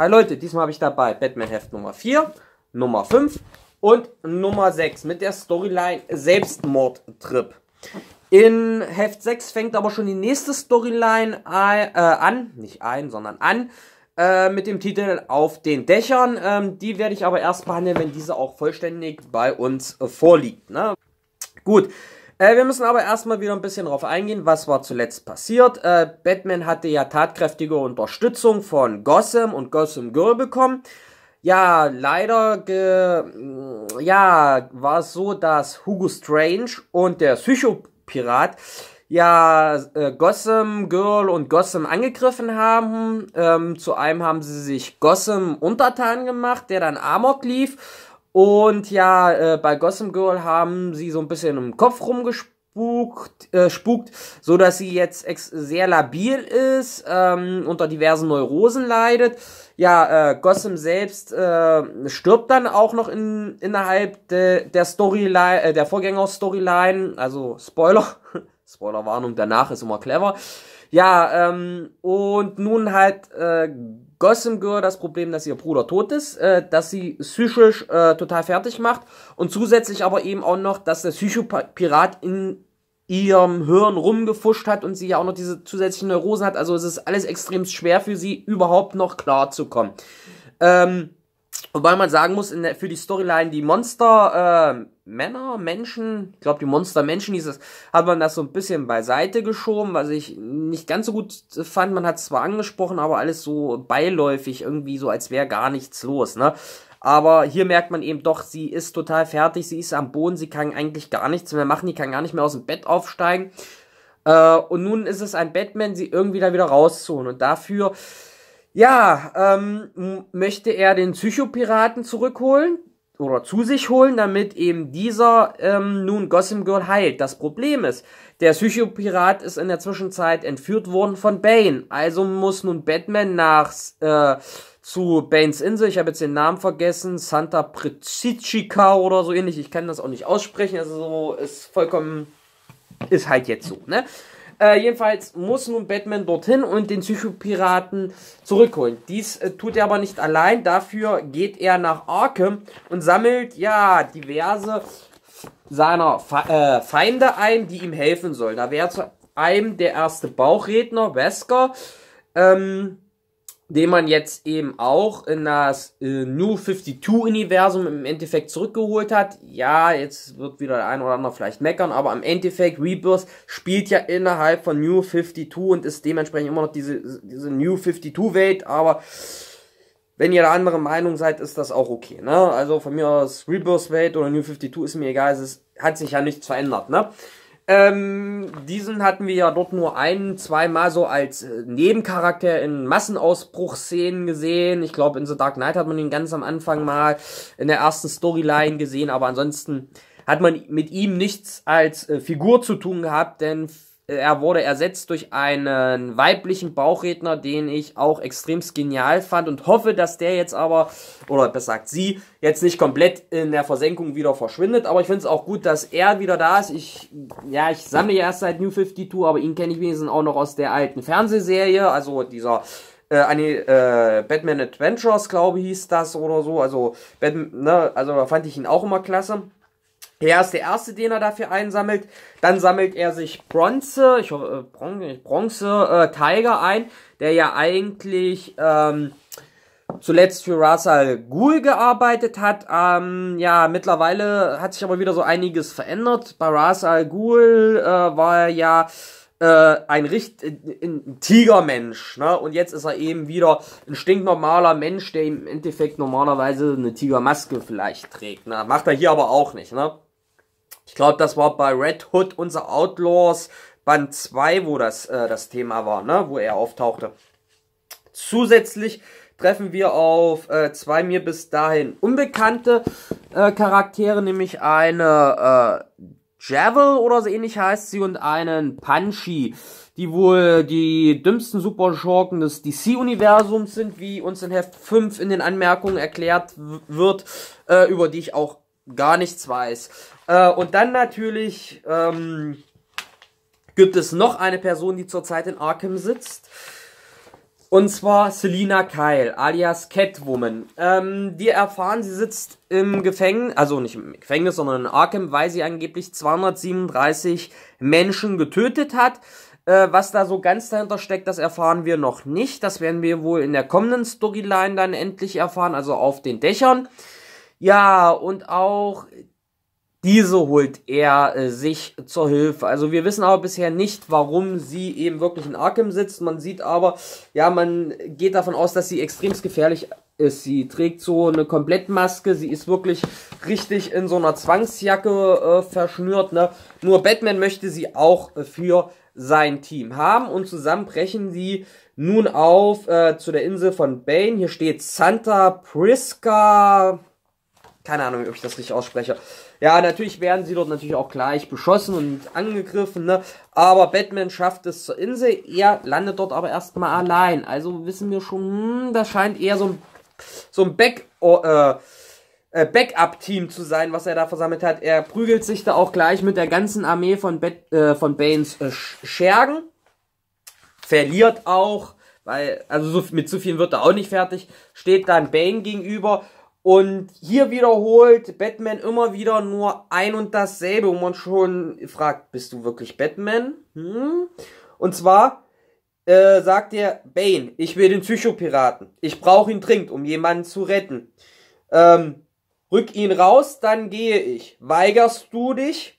Hi Leute, diesmal habe ich dabei Batman Heft Nummer 4, Nummer 5 und Nummer 6 mit der Storyline Selbstmordtrip. In Heft 6 fängt aber schon die nächste Storyline ein, äh, an, nicht ein, sondern an, äh, mit dem Titel Auf den Dächern. Ähm, die werde ich aber erst behandeln, wenn diese auch vollständig bei uns äh, vorliegt. Ne? Gut, äh, wir müssen aber erstmal wieder ein bisschen drauf eingehen, was war zuletzt passiert. Äh, Batman hatte ja tatkräftige Unterstützung von Gossam und Gossam Girl bekommen. Ja, leider mm, ja, war es so, dass Hugo Strange und der Psychopirat ja äh, Gotham Girl und Gossam angegriffen haben. Ähm, zu einem haben sie sich Gossam untertan gemacht, der dann Amok lief und ja, äh, bei Gossam Girl haben sie so ein bisschen im Kopf rumgespukt, äh, spukt, so dass sie jetzt sehr labil ist, ähm, unter diversen Neurosen leidet. Ja, äh, Gossam selbst äh, stirbt dann auch noch in, innerhalb de, der Storyline, äh, der Vorgänger-Storyline, also Spoiler, Spoilerwarnung, danach ist immer clever. Ja, ähm, und nun halt äh, Gossam Girl das Problem, dass ihr Bruder tot ist, äh, dass sie psychisch äh, total fertig macht und zusätzlich aber eben auch noch, dass der Psychopirat in ihrem Hirn rumgefuscht hat und sie ja auch noch diese zusätzlichen Neurosen hat. Also es ist alles extrem schwer für sie, überhaupt noch klar zu kommen. Ähm, Wobei man sagen muss, in der, für die Storyline, die Monster äh, Männer, Menschen, ich glaube die Monster Menschen hieß es, hat man das so ein bisschen beiseite geschoben, was ich nicht ganz so gut fand. Man hat zwar angesprochen, aber alles so beiläufig, irgendwie so, als wäre gar nichts los, ne? Aber hier merkt man eben doch, sie ist total fertig, sie ist am Boden, sie kann eigentlich gar nichts mehr machen, die kann gar nicht mehr aus dem Bett aufsteigen. Äh, und nun ist es ein Batman, sie irgendwie da wieder rauszuholen. Und dafür ja, ähm, möchte er den Psychopiraten zurückholen oder zu sich holen, damit eben dieser ähm, nun Gotham Girl heilt. Das Problem ist, der Psychopirat ist in der Zwischenzeit entführt worden von Bane. Also muss nun Batman nach äh, zu Banes Insel, ich habe jetzt den Namen vergessen, Santa Precicica oder so ähnlich. Ich kann das auch nicht aussprechen, also so ist vollkommen ist halt jetzt so, ne? Äh, jedenfalls muss nun Batman dorthin und den Psychopiraten zurückholen. Dies äh, tut er aber nicht allein. Dafür geht er nach Arkham und sammelt ja diverse seiner Fe äh, Feinde ein, die ihm helfen sollen. Da wäre zu einem der erste Bauchredner, Wesker. Ähm, den man jetzt eben auch in das äh, New 52-Universum im Endeffekt zurückgeholt hat. Ja, jetzt wird wieder der ein oder andere vielleicht meckern, aber im Endeffekt, Rebirth spielt ja innerhalb von New 52 und ist dementsprechend immer noch diese, diese New 52-Welt, aber wenn ihr da andere Meinung seid, ist das auch okay, ne? Also von mir aus Rebirth-Welt oder New 52 ist mir egal, es ist, hat sich ja nichts verändert, ne? Ähm, diesen hatten wir ja dort nur ein, zweimal so als äh, Nebencharakter in Massenausbruchszenen gesehen. Ich glaube, in The Dark Knight hat man ihn ganz am Anfang mal in der ersten Storyline gesehen, aber ansonsten hat man mit ihm nichts als äh, Figur zu tun gehabt, denn er wurde ersetzt durch einen weiblichen Bauchredner, den ich auch extrem genial fand und hoffe, dass der jetzt aber, oder besser gesagt sie, jetzt nicht komplett in der Versenkung wieder verschwindet. Aber ich finde es auch gut, dass er wieder da ist. Ich, ja, ich sammle ja erst seit New 52, aber ihn kenne ich wenigstens auch noch aus der alten Fernsehserie, also dieser äh, eine, äh, Batman Adventures, glaube ich, hieß das oder so. Also, Batman, ne, also da fand ich ihn auch immer klasse. Er ist der Erste, den er dafür einsammelt. Dann sammelt er sich Bronze, ich hoffe, äh, Bronze, äh, Tiger ein, der ja eigentlich ähm, zuletzt für Rasal Ghul gearbeitet hat. Ähm, ja, mittlerweile hat sich aber wieder so einiges verändert. Bei Rasal Ghul äh, war er ja äh, ein richt ein Tigermensch, ne? Und jetzt ist er eben wieder ein stinknormaler Mensch, der im Endeffekt normalerweise eine Tigermaske vielleicht trägt, ne? Macht er hier aber auch nicht, ne? Ich glaube, das war bei Red Hood unser Outlaws Band 2, wo das, äh, das Thema war, ne? wo er auftauchte. Zusätzlich treffen wir auf äh, zwei mir bis dahin unbekannte äh, Charaktere, nämlich eine äh, Javel oder so ähnlich heißt sie und einen Punchy, die wohl die dümmsten Superschurken des DC-Universums sind, wie uns in Heft 5 in den Anmerkungen erklärt wird, äh, über die ich auch gar nichts weiß. Äh, und dann natürlich ähm, gibt es noch eine Person, die zurzeit in Arkham sitzt. Und zwar Selina Kyle, alias Catwoman. Ähm, die erfahren, sie sitzt im Gefängnis, also nicht im Gefängnis, sondern in Arkham, weil sie angeblich 237 Menschen getötet hat. Äh, was da so ganz dahinter steckt, das erfahren wir noch nicht. Das werden wir wohl in der kommenden Storyline dann endlich erfahren, also auf den Dächern. Ja, und auch diese holt er äh, sich zur Hilfe. Also wir wissen aber bisher nicht, warum sie eben wirklich in Arkham sitzt. Man sieht aber, ja, man geht davon aus, dass sie extremst gefährlich ist. Sie trägt so eine Komplettmaske, sie ist wirklich richtig in so einer Zwangsjacke äh, verschnürt. Ne? Nur Batman möchte sie auch für sein Team haben und zusammen brechen sie nun auf äh, zu der Insel von Bane. Hier steht Santa Prisca keine Ahnung, ob ich das richtig ausspreche. Ja, natürlich werden sie dort natürlich auch gleich beschossen und angegriffen, ne? Aber Batman schafft es zur Insel, er landet dort aber erstmal allein. Also wissen wir schon, hm, das scheint eher so ein, so ein Back, oh, äh, äh, Backup-Team zu sein, was er da versammelt hat. Er prügelt sich da auch gleich mit der ganzen Armee von, Bet äh, von Baines äh, Schergen. Verliert auch, weil, also so, mit so vielen wird er auch nicht fertig. Steht dann Bane gegenüber und hier wiederholt Batman immer wieder nur ein und dasselbe, wo man schon fragt, bist du wirklich Batman? Hm? Und zwar äh, sagt er, Bane, ich will den Psychopiraten. Ich brauche ihn dringend, um jemanden zu retten. Ähm, rück ihn raus, dann gehe ich. Weigerst du dich,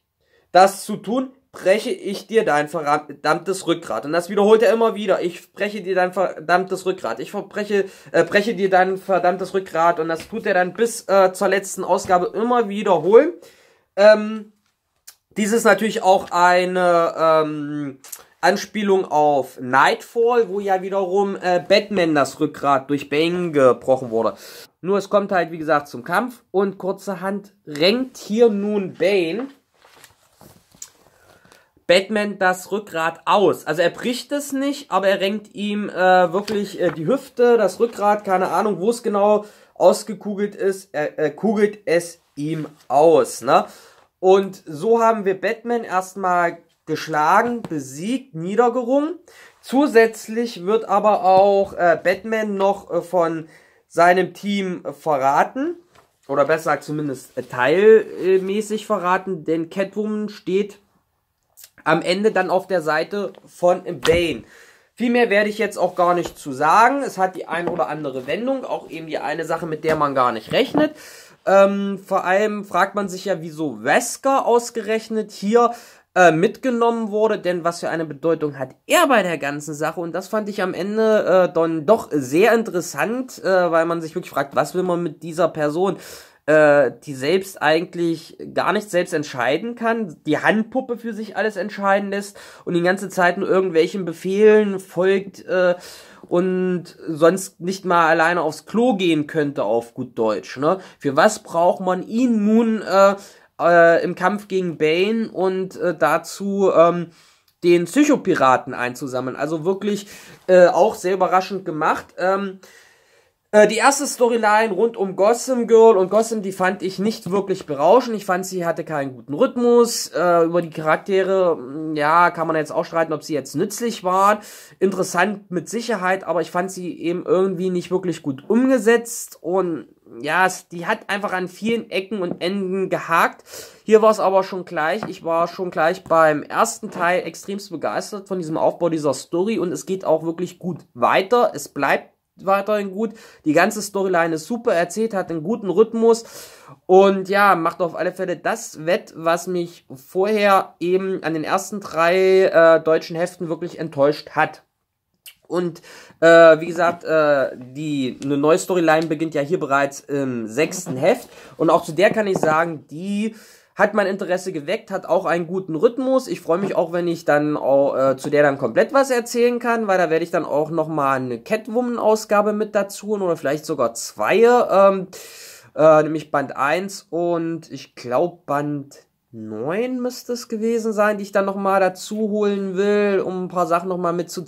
das zu tun, breche ich dir dein verdammtes Rückgrat. Und das wiederholt er immer wieder. Ich breche dir dein verdammtes Rückgrat. Ich verbreche, äh, breche dir dein verdammtes Rückgrat. Und das tut er dann bis äh, zur letzten Ausgabe immer wiederholen. Ähm, dies ist natürlich auch eine ähm, Anspielung auf Nightfall, wo ja wiederum äh, Batman das Rückgrat durch Bane gebrochen wurde. Nur es kommt halt, wie gesagt, zum Kampf und kurzerhand renkt hier nun Bane Batman das Rückgrat aus. Also er bricht es nicht, aber er renkt ihm äh, wirklich äh, die Hüfte, das Rückgrat, keine Ahnung, wo es genau ausgekugelt ist. Er äh, kugelt es ihm aus. Ne? Und so haben wir Batman erstmal geschlagen, besiegt, niedergerungen. Zusätzlich wird aber auch äh, Batman noch äh, von seinem Team äh, verraten. Oder besser gesagt, zumindest teilmäßig verraten, denn Catwoman steht am Ende dann auf der Seite von Bane. Viel mehr werde ich jetzt auch gar nicht zu sagen. Es hat die ein oder andere Wendung, auch eben die eine Sache, mit der man gar nicht rechnet. Ähm, vor allem fragt man sich ja, wieso Wesker ausgerechnet hier äh, mitgenommen wurde, denn was für eine Bedeutung hat er bei der ganzen Sache? Und das fand ich am Ende äh, dann doch sehr interessant, äh, weil man sich wirklich fragt, was will man mit dieser Person? Äh, die selbst eigentlich gar nicht selbst entscheiden kann, die Handpuppe für sich alles entscheiden lässt und die ganze Zeit nur irgendwelchen Befehlen folgt äh, und sonst nicht mal alleine aufs Klo gehen könnte auf gut Deutsch. Ne? Für was braucht man ihn nun äh, äh, im Kampf gegen Bane und äh, dazu ähm, den Psychopiraten einzusammeln? Also wirklich äh, auch sehr überraschend gemacht. Ähm, äh, die erste Storyline rund um Gossam Girl und Gossam, die fand ich nicht wirklich berauschend. Ich fand, sie hatte keinen guten Rhythmus. Äh, über die Charaktere, mm, ja, kann man jetzt auch streiten, ob sie jetzt nützlich waren. Interessant mit Sicherheit, aber ich fand sie eben irgendwie nicht wirklich gut umgesetzt und ja, die hat einfach an vielen Ecken und Enden gehakt. Hier war es aber schon gleich. Ich war schon gleich beim ersten Teil extremst begeistert von diesem Aufbau dieser Story und es geht auch wirklich gut weiter. Es bleibt weiterhin gut. Die ganze Storyline ist super erzählt, hat einen guten Rhythmus und ja, macht auf alle Fälle das Wett, was mich vorher eben an den ersten drei äh, deutschen Heften wirklich enttäuscht hat. Und äh, wie gesagt, äh, die eine neue Storyline beginnt ja hier bereits im sechsten Heft. Und auch zu der kann ich sagen, die hat mein Interesse geweckt, hat auch einen guten Rhythmus. Ich freue mich auch, wenn ich dann auch, äh, zu der dann komplett was erzählen kann, weil da werde ich dann auch nochmal eine Catwoman-Ausgabe mit dazu oder vielleicht sogar zwei, ähm, äh, nämlich Band 1 und ich glaube Band 9 müsste es gewesen sein, die ich dann nochmal dazu holen will, um ein paar Sachen nochmal mit zu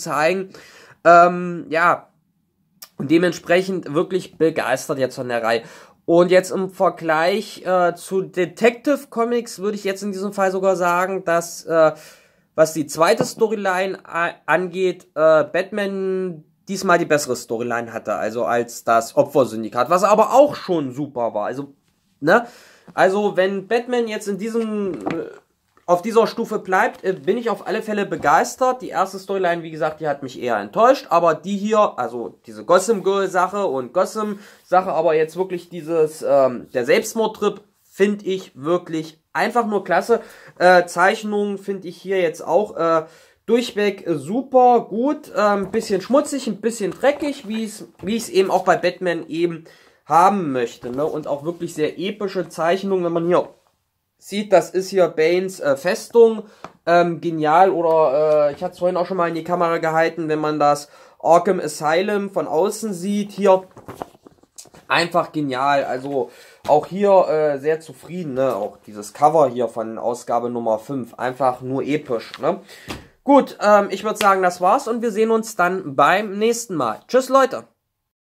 Ähm, ja, und dementsprechend wirklich begeistert jetzt von der Reihe. Und jetzt im Vergleich äh, zu Detective Comics würde ich jetzt in diesem Fall sogar sagen, dass äh, was die zweite Storyline angeht, äh, Batman diesmal die bessere Storyline hatte, also als das Opfersyndikat, was aber auch schon super war. Also, ne? Also, wenn Batman jetzt in diesem äh, auf dieser Stufe bleibt, äh, bin ich auf alle Fälle begeistert. Die erste Storyline, wie gesagt, die hat mich eher enttäuscht, aber die hier, also diese Gossam Girl Sache und Gossam Sache, aber jetzt wirklich dieses, ähm, der Selbstmordtrip, finde ich wirklich einfach nur klasse. Äh, Zeichnungen finde ich hier jetzt auch, äh, durchweg super gut, ein ähm, bisschen schmutzig, ein bisschen dreckig, wie es wie ich es eben auch bei Batman eben haben möchte, ne? Und auch wirklich sehr epische Zeichnungen, wenn man hier sieht, das ist hier Banes äh, Festung. Ähm, genial, oder äh, ich hatte es vorhin auch schon mal in die Kamera gehalten, wenn man das Arkham Asylum von außen sieht, hier einfach genial. Also auch hier äh, sehr zufrieden, ne? auch dieses Cover hier von Ausgabe Nummer 5, einfach nur episch. Ne? Gut, ähm, ich würde sagen, das war's und wir sehen uns dann beim nächsten Mal. Tschüss Leute!